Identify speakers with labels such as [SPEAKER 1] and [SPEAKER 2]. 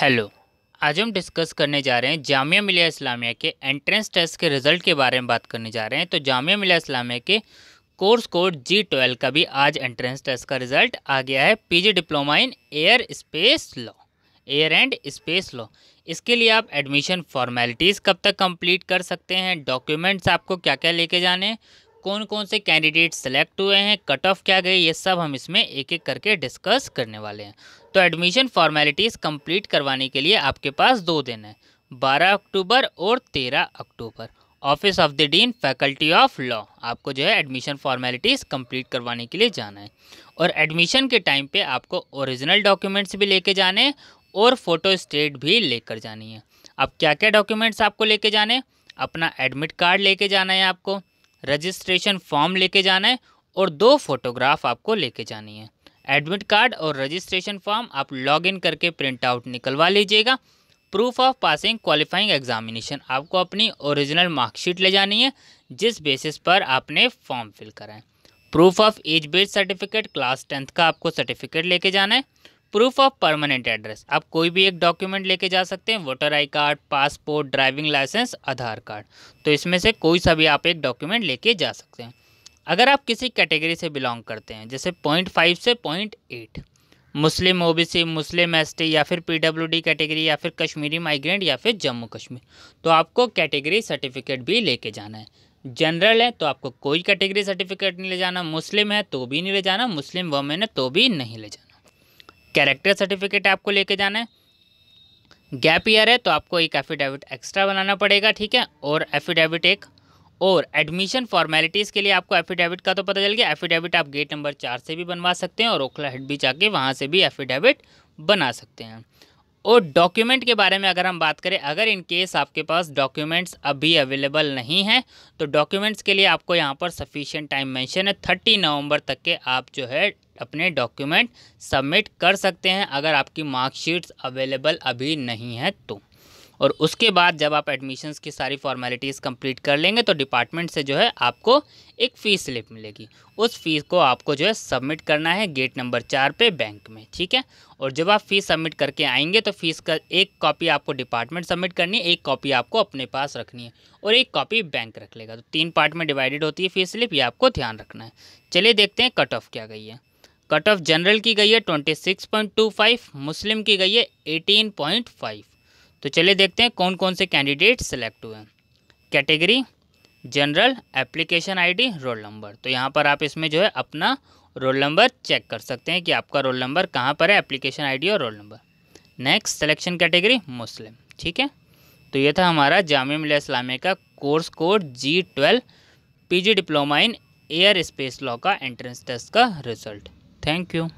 [SPEAKER 1] Hello आज हम discuss करने जा रहे हैं जामिया मिलिया इस्लामिया के एंट्रेंस टेस्ट के रिज़ल्ट के बारे में बात करने जा रहे हैं तो जामिया मिलिया इस्लामिया के कोर्स कोड जी ट्वेल्व का भी आज एंट्रेंस टेस्ट का रिज़ल्ट आ गया है PG diploma in air space law air and space law इसके लिए आप एडमिशन फॉर्मेलिटीज़ कब तक कंप्लीट कर सकते हैं डॉक्यूमेंट्स आपको क्या क्या लेके जाने हैं कौन कौन से कैंडिडेट सेलेक्ट हुए हैं कट ऑफ क्या गए ये सब हम इसमें एक एक करके डिस्कस करने वाले हैं तो एडमिशन फॉर्मेलिटीज़ कंप्लीट करवाने के लिए आपके पास दो दिन है बारह अक्टूबर और तेरह अक्टूबर office of the dean faculty of law आपको जो है एडमिशन फॉर्मेलिटीज़ कंप्लीट करवाने के लिए जाना है और एडमिशन के टाइम पे आपको ओरिजिनल डॉक्यूमेंट्स भी लेके जाने और फोटो स्टेट भी लेकर जानी है अब क्या क्या डॉक्यूमेंट्स आपको लेके जाने अपना एडमिट कार्ड लेके जाना है आपको रजिस्ट्रेशन फॉर्म लेके जाना है और दो फोटोग्राफ आपको लेके जानी है एडमिट कार्ड और रजिस्ट्रेशन फॉर्म आप लॉगिन करके प्रिंट आउट निकलवा लीजिएगा proof of passing qualifying examination आपको अपनी ओरिजिनल मार्कशीट ले जानी है जिस बेसिस पर आपने फॉर्म फिल करा है proof of age based certificate class tenth का आपको सर्टिफिकेट लेके जाना है प्रूफ ऑफ परमानेंट एड्रेस आप कोई भी एक डॉक्यूमेंट लेके जा सकते हैं voter I card passport driving license Aadhaar card तो इसमें से कोई सा भी आप एक डॉक्यूमेंट लेके जा सकते हैं अगर आप किसी कैटेगरी से बिलोंग करते हैं जैसे पॉइंट फाइव से पॉइंट एट मुस्लिम ओबीसी मुस्लिम एसटी या फिर पीडब्ल्यूडी कैटेगरी या फिर कश्मीरी माइग्रेंट या फिर जम्मू कश्मीर तो आपको कैटेगरी सर्टिफिकेट भी लेके जाना है जनरल है तो आपको कोई कैटेगरी सर्टिफिकेट नहीं ले जाना मुस्लिम है तो भी नहीं ले जाना मुस्लिम वमेन है तो भी नहीं ले जाना कैरेक्टर सर्टिफिकेट आपको लेके जाना है गैप ईयर है तो आपको एक एफिडेविट एक्स्ट्रा बनाना पड़ेगा ठीक है और एफिडेविट एक और एडमिशन फॉर्मेलिटीज़ के लिए आपको एफिडेविट का तो पता चल गया एफिडेविट आप गेट नंबर चार से भी बनवा सकते हैं और ओखला हेड भी जाके वहाँ से भी एफिडेविट बना सकते हैं और डॉक्यूमेंट के बारे में अगर हम बात करें अगर इन केस आपके पास डॉक्यूमेंट्स अभी अवेलेबल नहीं हैं तो डॉक्यूमेंट्स के लिए आपको यहाँ पर सफिशेंट टाइम मेंशन है थर्टी नवंबर तक के आप जो है अपने डॉक्यूमेंट सबमिट कर सकते हैं अगर आपकी मार्कशीट्स अवेलेबल अभी नहीं है तो और उसके बाद जब आप एडमिशन्स की सारी फॉर्मेलिटीज़ कंप्लीट कर लेंगे तो डिपार्टमेंट से जो है आपको एक फ़ीस स्लिप मिलेगी उस फीस को आपको जो है सबमिट करना है गेट नंबर चार पे बैंक में ठीक है और जब आप फ़ीस सबमिट करके आएंगे तो फ़ीस का एक कॉपी आपको डिपार्टमेंट सबमिट करनी है एक कॉपी आपको अपने पास रखनी है और एक कॉपी बैंक रख लेगा तो तीन पार्ट में डिवाइडेड होती है फ़ीस स्लिप ये आपको ध्यान रखना है चलिए देखते हैं कट ऑफ क्या गई है कट ऑफ जनरल की गई है twenty six point two five मुस्लिम की गई है एटीन पॉइंट फाइव तो चलिए देखते हैं कौन कौन से कैंडिडेट सेलेक्ट हुए हैं category general application ID roll number तो यहाँ पर आप इसमें जो है अपना रोल नंबर चेक कर सकते हैं कि आपका रोल नंबर कहाँ पर है एप्लीकेशन आईडी और roll number next selection category मुस्लिम ठीक है तो ये था हमारा जामिया मिलिया इस्लामिया का course code G twelve diploma in air space law का एंट्रेंस टेस्ट का रिजल्ट Thank you.